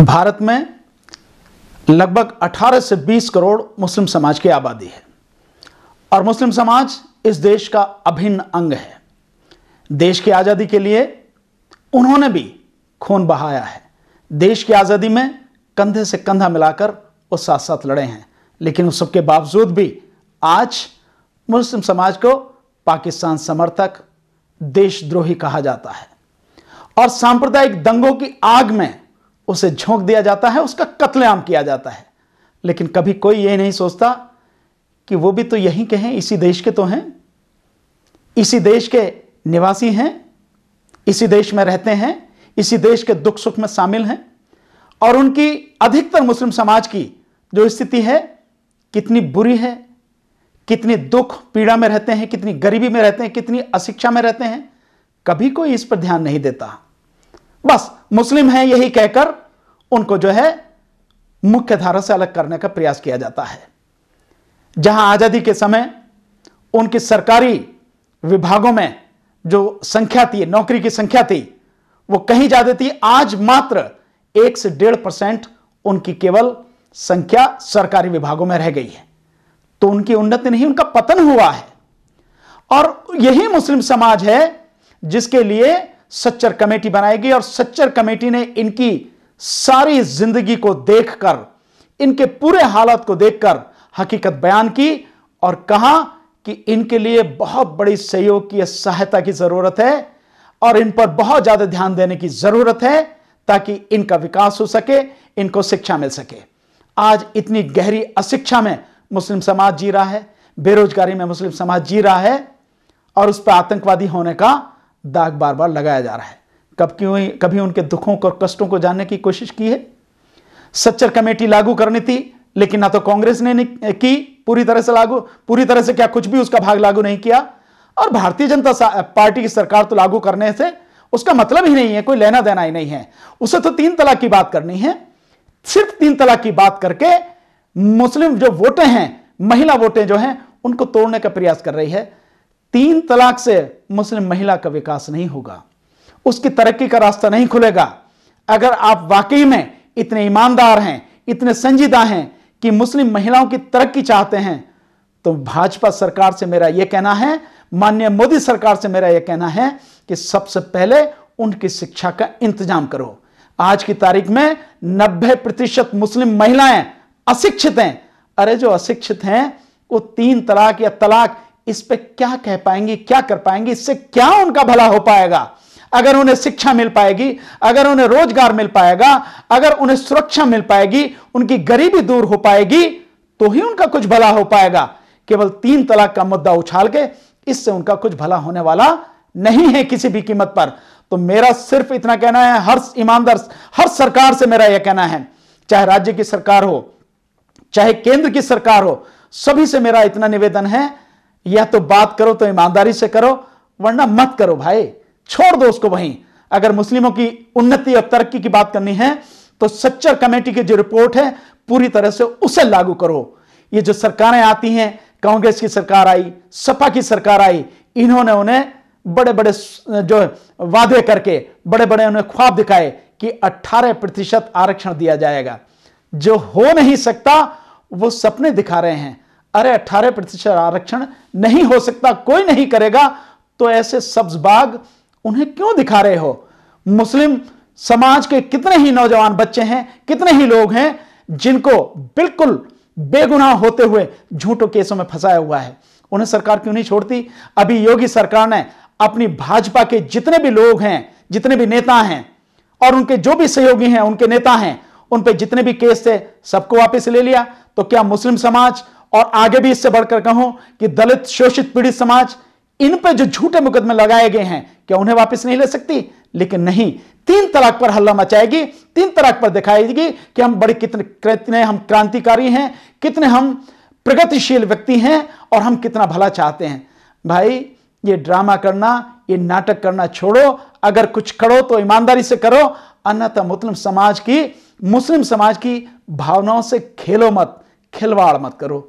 भारत में लगभग 18 से 20 करोड़ मुस्लिम समाज की आबादी है और मुस्लिम समाज इस देश का अभिन्न अंग है देश की आज़ादी के लिए उन्होंने भी खून बहाया है देश की आज़ादी में कंधे से कंधा मिलाकर वो साथ साथ लड़े हैं लेकिन उस सबके बावजूद भी आज मुस्लिम समाज को पाकिस्तान समर्थक देशद्रोही कहा जाता है और सांप्रदायिक दंगों की आग में उसे झोंक दिया जाता है उसका कत्लेआम किया जाता है लेकिन कभी कोई ये नहीं सोचता कि वो भी तो यहीं के हैं इसी देश के तो हैं इसी देश के निवासी हैं इसी देश में रहते हैं इसी देश के दुख सुख में शामिल हैं और उनकी अधिकतर मुस्लिम समाज की जो स्थिति है कितनी बुरी है कितनी दुख पीड़ा में रहते हैं कितनी गरीबी में रहते हैं कितनी अशिक्षा में रहते हैं कभी कोई इस पर ध्यान नहीं देता बस मुस्लिम है यही कहकर उनको जो है मुख्य धारा से अलग करने का प्रयास किया जाता है जहां आजादी के समय उनकी सरकारी विभागों में जो संख्या थी नौकरी की संख्या थी वो कहीं ज्यादा थी आज मात्र एक से डेढ़ परसेंट उनकी केवल संख्या सरकारी विभागों में रह गई है तो उनकी उन्नति नहीं उनका पतन हुआ है और यही मुस्लिम समाज है जिसके लिए सच्चर कमेटी बनाएगी और सच्चर कमेटी ने इनकी सारी जिंदगी को देखकर इनके पूरे हालात को देखकर हकीकत बयान की और कहा कि इनके लिए बहुत बड़ी सहयोग की सहायता की जरूरत है और इन पर बहुत ज्यादा ध्यान देने की जरूरत है ताकि इनका विकास हो सके इनको शिक्षा मिल सके आज इतनी गहरी अशिक्षा में मुस्लिम समाज जी रहा है बेरोजगारी में मुस्लिम समाज जी रहा है और उस पर आतंकवादी होने का दाग बार बार लगाया जा रहा है कब क्यों कभी उनके दुखों को कष्टों को जानने की कोशिश की है सच्चर कमेटी लागू करनी थी लेकिन ना तो कांग्रेस ने की पूरी तरह से लागू पूरी तरह से क्या कुछ भी उसका भाग लागू नहीं किया और भारतीय जनता पार्टी की सरकार तो लागू करने से उसका मतलब ही नहीं है कोई लेना देना ही नहीं है उसे तो तीन तलाक की बात करनी है सिर्फ तीन तलाक की बात करके मुस्लिम जो वोटें हैं महिला वोटें जो हैं उनको तोड़ने का प्रयास कर रही है तीन तलाक से मुस्लिम महिला का विकास नहीं होगा उसकी तरक्की का रास्ता नहीं खुलेगा अगर आप वाकई में इतने ईमानदार हैं इतने संजीदा हैं कि मुस्लिम महिलाओं की तरक्की चाहते हैं तो भाजपा सरकार से मेरा यह कहना है माननीय मोदी सरकार से मेरा यह कहना है कि सबसे पहले उनकी शिक्षा का इंतजाम करो आज की तारीख में 90 प्रतिशत मुस्लिम महिलाएं अशिक्षित हैं अरे जो अशिक्षित हैं वो तीन तलाक या तलाक इस पे क्या कह पाएंगे क्या कर पाएंगे इससे क्या उनका भला हो पाएगा अगर उन्हें शिक्षा मिल पाएगी अगर उन्हें रोजगार मिल पाएगा अगर उन्हें सुरक्षा मिल पाएगी उनकी गरीबी दूर हो पाएगी तो ही उनका कुछ भला हो पाएगा केवल तीन तलाक का मुद्दा उछाल के इससे उनका कुछ भला होने वाला नहीं है किसी भी कीमत पर तो मेरा सिर्फ इतना कहना है हर ईमानदार हर सरकार से मेरा यह कहना है चाहे राज्य की सरकार हो चाहे केंद्र की सरकार हो सभी से मेरा इतना निवेदन है या तो बात करो तो ईमानदारी से करो वरना मत करो भाई छोड़ दो उसको वहीं अगर मुस्लिमों की उन्नति और तरक्की की बात करनी है तो सच्चर कमेटी की जो रिपोर्ट है पूरी तरह से उसे लागू करो ये जो सरकारें आती हैं कांग्रेस की सरकार आई सपा की सरकार आई इन्होंने उन्हें बड़े बड़े जो वादे करके बड़े बड़े उन्हें ख्वाब दिखाए कि 18 प्रतिशत आरक्षण दिया जाएगा जो हो नहीं सकता वो सपने दिखा रहे हैं अरे 18 प्रतिशत आरक्षण नहीं हो सकता कोई नहीं करेगा तो ऐसे सब्ज बाग उन्हें क्यों दिखा रहे हो मुस्लिम समाज के कितने ही नौजवान बच्चे हैं कितने ही लोग हैं जिनको बिल्कुल बेगुनाह होते हुए झूठों केसों में फंसाया हुआ है उन्हें सरकार क्यों नहीं छोड़ती अभी योगी सरकार ने अपनी भाजपा के जितने भी लोग हैं जितने भी नेता हैं और उनके जो भी सहयोगी हैं उनके नेता हैं उन पर जितने भी केस थे सबको वापस ले लिया तो क्या मुस्लिम समाज और आगे भी इससे बढ़कर कहूं कि दलित शोषित पीड़ित समाज इन पर जो झूठे मुकदमे लगाए गए हैं क्या उन्हें वापस नहीं ले सकती लेकिन नहीं तीन तलाक पर हल्ला मचाएगी तीन तलाक पर दिखाएगी कि हम बड़े कितने कितने हम क्रांतिकारी हैं कितने हम प्रगतिशील व्यक्ति हैं और हम कितना भला चाहते हैं भाई ये ड्रामा करना ये नाटक करना छोड़ो अगर कुछ करो तो ईमानदारी से करो अन्यथा मुस्लिम समाज की मुस्लिम समाज की भावनाओं से खेलो मत खिलवाड़ मत करो